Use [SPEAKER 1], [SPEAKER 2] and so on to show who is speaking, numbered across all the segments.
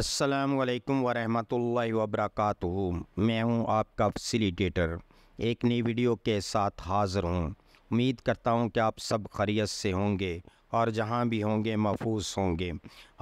[SPEAKER 1] असलकम वरहमल वबरक मैं हूं आपका फैसिलिटेटर एक नई वीडियो के साथ हाज़िर हूं उम्मीद करता हूं कि आप सब खरीत से होंगे और जहाँ भी होंगे महफूज होंगे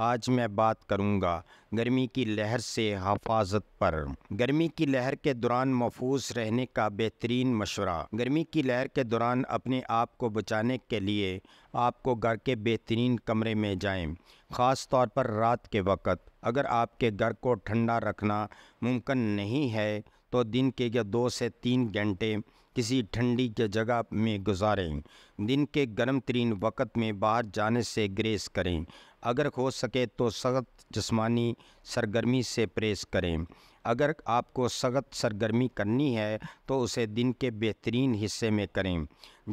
[SPEAKER 1] आज मैं बात करूँगा गर्मी की लहर से हफाजत पर गर्मी की लहर के दौरान महफूज रहने का बेहतरीन मशवरा गर्मी की लहर के दौरान अपने आप को बचाने के लिए आपको घर के बेहतरीन कमरे में जाएं, ख़ास तौर पर रात के वक्त अगर आपके घर को ठंडा रखना मुमकिन नहीं है तो दिन के या दो से तीन घंटे किसी ठंडी के जगह में गुजारें दिन के गर्म तरीन वक़्त में बाहर जाने से ग्रेस करें अगर हो सके तो सख्त जस्मानी सरगर्मी से प्रेस करें अगर आपको सख्त सरगर्मी करनी है तो उसे दिन के बेहतरीन हिस्से में करें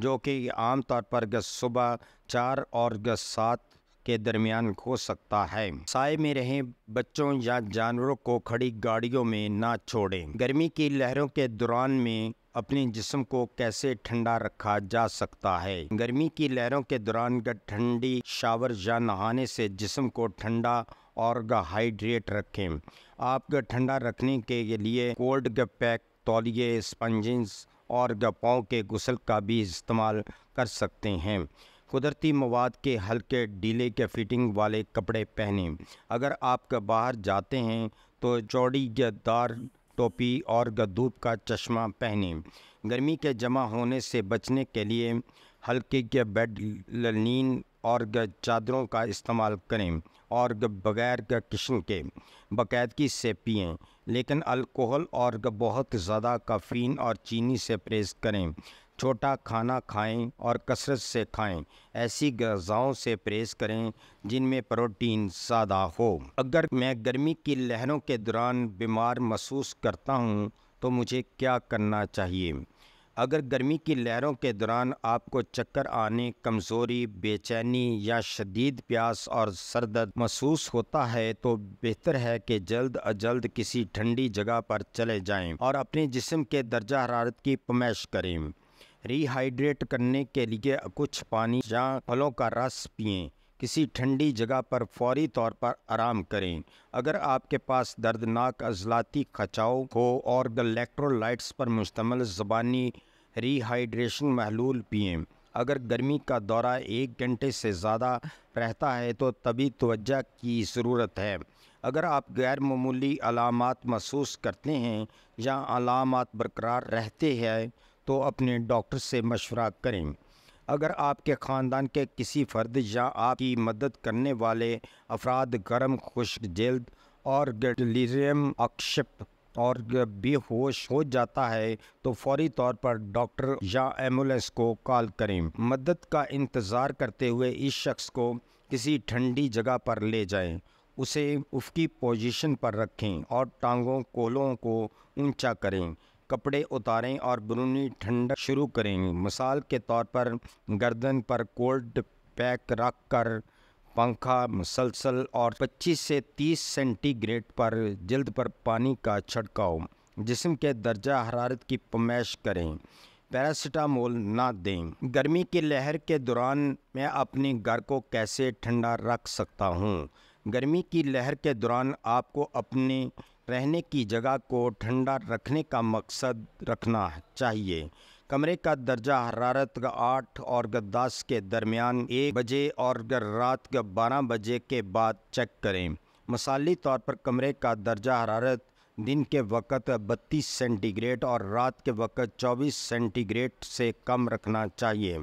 [SPEAKER 1] जो कि आम तौर पर गज सुबह चार और गज सात के दरमियान हो सकता है साय में रहें बच्चों या जानवरों को खड़ी गाड़ियों में ना छोड़ें गर्मी की लहरों के दौरान में अपने जिस्म को कैसे ठंडा रखा जा सकता है गर्मी की लहरों के दौरान ठंडी शावर या नहाने से जिस्म को ठंडा और हाइड्रेट रखें आप ठंडा रखने के लिए कोल्ड पैक तौलिए स्पंजेंस और गपाओं के गुसल का भी इस्तेमाल कर सकते हैं कुदरती मवाद के हल्के डीले के फिटिंग वाले कपड़े पहने अगर आप बाहर जाते हैं तो चौड़ी गद्दार टोपी और गदूप का चश्मा पहने गर्मी के जमा होने से बचने के लिए हल्के के बेड लनिन और चादरों का इस्तेमाल करें और बगैर किस्म के बाकायदगी से पिएं लेकिन अल्कोहल और बहुत ज़्यादा काफ़ीन और चीनी से परहेज़ करें छोटा खाना खाएं और कसरत से खाएं ऐसी गज़ाओं से परहेज करें जिनमें प्रोटीन ज़्यादा हो अगर मैं गर्मी की लहरों के दौरान बीमार महसूस करता हूं, तो मुझे क्या करना चाहिए अगर गर्मी की लहरों के दौरान आपको चक्कर आने कमज़ोरी बेचैनी या शदीद प्यास और सरदर्द महसूस होता है तो बेहतर है कि जल्द अजल्द किसी ठंडी जगह पर चले जाएं और अपने जिस्म के दर्जा हरारत की पमैश करें रिहाइड्रेट करने के लिए कुछ पानी या फलों का रस पिएं किसी ठंडी जगह पर फौरी तौर पर आराम करें अगर आपके पास दर्दनाक अजलाती खचाव हो और इलेक्ट्रोलाइट्स पर मुश्तमल ज़बानी रिहाइड्रेशन महलूल पिएं अगर गर्मी का दौरा एक घंटे से ज़्यादा रहता है तो तभी तोज्जा की ज़रूरत है अगर आप गैर मामूली अलामत महसूस करते हैं या अलामत बरकरार रहते हैं तो अपने डॉक्टर से मशवरा करें अगर आपके ख़ानदान के किसी फ़र्द या आपकी मदद करने वाले अफराद गर्म खुश जल्द और डिलीरियम अक्षिप और बेहोश हो जाता है तो फौरी तौर पर डॉक्टर या एम्बुलेंस को कॉल करें मदद का इंतज़ार करते हुए इस शख्स को किसी ठंडी जगह पर ले जाएं उसे उफकी पोजीशन पर रखें और टांगों कोलों को ऊंचा करें कपड़े उतारें और बरूनी ठंडक शुरू करें मिसाल के तौर पर गर्दन पर कोल्ड पैक रख कर पंखा मुसलसल और 25 से 30 सेंटीग्रेड पर जल्द पर पानी का छिड़काव जिसम के दर्जा हरारत की पमैश करें पैरासीटामोल ना दें गर्मी की लहर के दौरान मैं अपने घर को कैसे ठंडा रख सकता हूँ गर्मी की लहर के दौरान आपको अपने रहने की जगह को ठंडा रखने का मकसद रखना चाहिए कमरे का दर्जा हरारत आठ और दस के दरमियान एक बजे और रात बारह बजे के बाद चेक करें मसाली तौर पर कमरे का दर्जा हरारत दिन के वक़्त बत्तीस सेंटीग्रेड और रात के वक़्त चौबीस सेंटीग्रेड से कम रखना चाहिए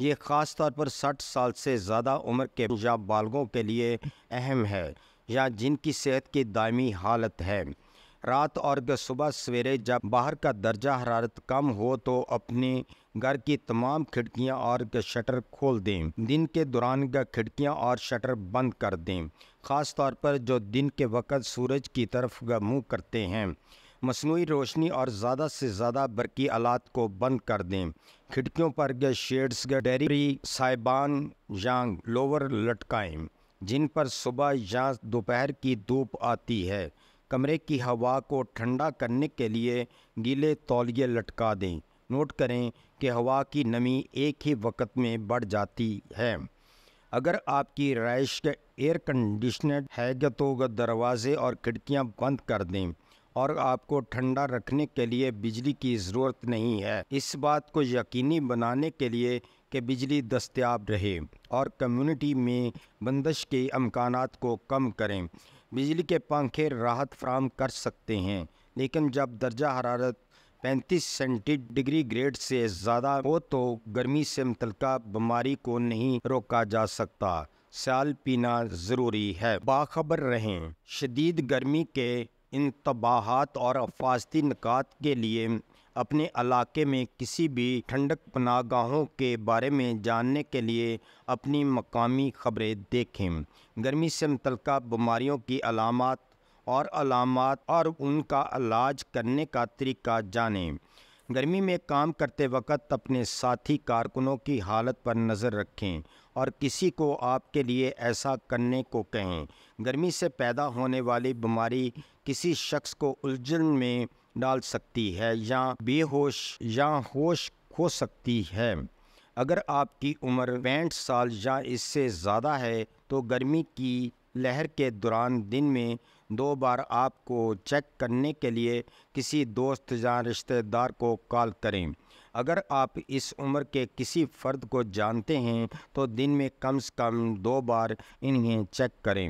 [SPEAKER 1] ये ख़ास तौर पर 60 साल से ज़्यादा उम्र के या बालगों के लिए अहम है या जिनकी सेहत की दायमी हालत है रात और सुबह सवेरे जब बाहर का दर्जा हरारत कम हो तो अपने घर की तमाम खिड़कियां और शटर खोल दें दिन के दौरान खिड़कियां और शटर बंद कर दें ख़ास तौर पर जो दिन के वक़्त सूरज की तरफ मुँह करते हैं मसनू रोशनी और ज़्यादा से ज़्यादा बरकी आलात को बंद कर दें खिड़कियों पर शेड्स डेरी साइबान या लोवर लटकाएँ जिन पर सुबह या दोपहर की धूप आती है कमरे की हवा को ठंडा करने के लिए गीले तौलिए लटका दें नोट करें कि हवा की नमी एक ही वक्त में बढ़ जाती है अगर आपकी रहाइश एयर कंडीशनर है तो दरवाज़े और खिड़कियां बंद कर दें और आपको ठंडा रखने के लिए बिजली की ज़रूरत नहीं है इस बात को यकीनी बनाने के लिए कि बिजली दस्तियाब रहे और कम्युनिटी में बंदिश के अमकान को कम करें बिजली के पंखे राहत फ्राहम कर सकते हैं लेकिन जब दर्जा हरारत 35 सेंटी डिग्री ग्रेड से ज़्यादा हो तो गर्मी से मुतलका बीमारी को नहीं रोका जा सकता साल पीना ज़रूरी है बाखबर रहें शदीद गर्मी के इंतबाहत और हफाजती निकात के लिए अपने इलाके में किसी भी ठंडक पनागाहों के बारे में जानने के लिए अपनी मकामी खबरें देखें गर्मी से मुतलका बीमारियों की अलामत और अलामत और उनका इलाज करने का तरीका जानें गर्मी में काम करते वक्त अपने साथी कारकुनों की हालत पर नज़र रखें और किसी को आपके लिए ऐसा करने को कहें गर्मी से पैदा होने वाली बीमारी किसी शख्स को उलझन में डाल सकती है या बेहोश या होश खो सकती है अगर आपकी उम्र पैंठ साल या इससे ज़्यादा है तो गर्मी की लहर के दौरान दिन में दो बार आपको चेक करने के लिए किसी दोस्त या रिश्तेदार को कॉल करें अगर आप इस उम्र के किसी फ़र्द को जानते हैं तो दिन में कम से कम दो बार इन्हें चेक करें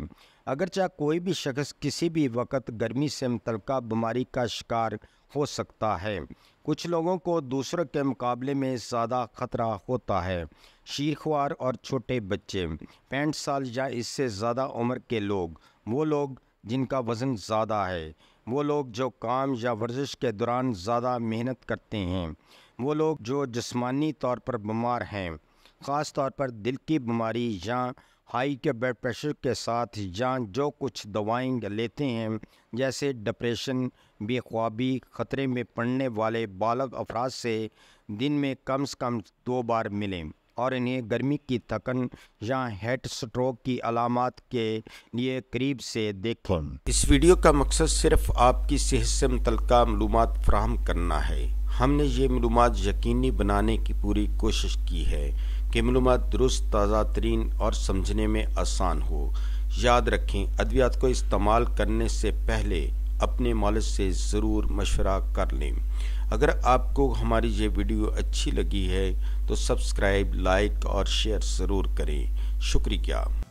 [SPEAKER 1] अगरचा कोई भी शख्स किसी भी वक्त गर्मी से मुतलका बीमारी का शिकार हो सकता है कुछ लोगों को दूसरों के मुकाबले में ज़्यादा ख़तरा होता है शीखवार और छोटे बच्चे पैंठ साल या इससे ज़्यादा उम्र के लोग वो लोग जिनका वज़न ज़्यादा है वो लोग जो काम या वर्जिश के दौरान ज़्यादा मेहनत करते हैं वो लोग जो जिसमानी तौर पर बीमार हैं ख़ास तौर पर दिल की बीमारी या हाई के ब्लड प्रेशर के साथ या जो कुछ दवाएं लेते हैं जैसे डिप्रेशन बेख्वाबी ख़तरे में पड़ने वाले बालग अफराद से दिन में कम से कम दो बार मिलें और इन्हें गर्मी की थकन या हेड स्ट्रोक की अलामत के लिए करीब से देखें इस वीडियो का मकसद सिर्फ आपकी सेहत से मुतल मालूम फ्राहम करना है हमने ये मालूम यकीनी बनाने की पूरी कोशिश की है कि मलूमा दुरुस्त ताज़ा तरीन और समझने में आसान हो याद रखें अद्वियात को इस्तेमाल करने से पहले अपने मालिक से ज़रूर मशवरा कर लें अगर आपको हमारी ये वीडियो अच्छी लगी है तो सब्सक्राइब लाइक और शेयर ज़रूर करें शुक्रिया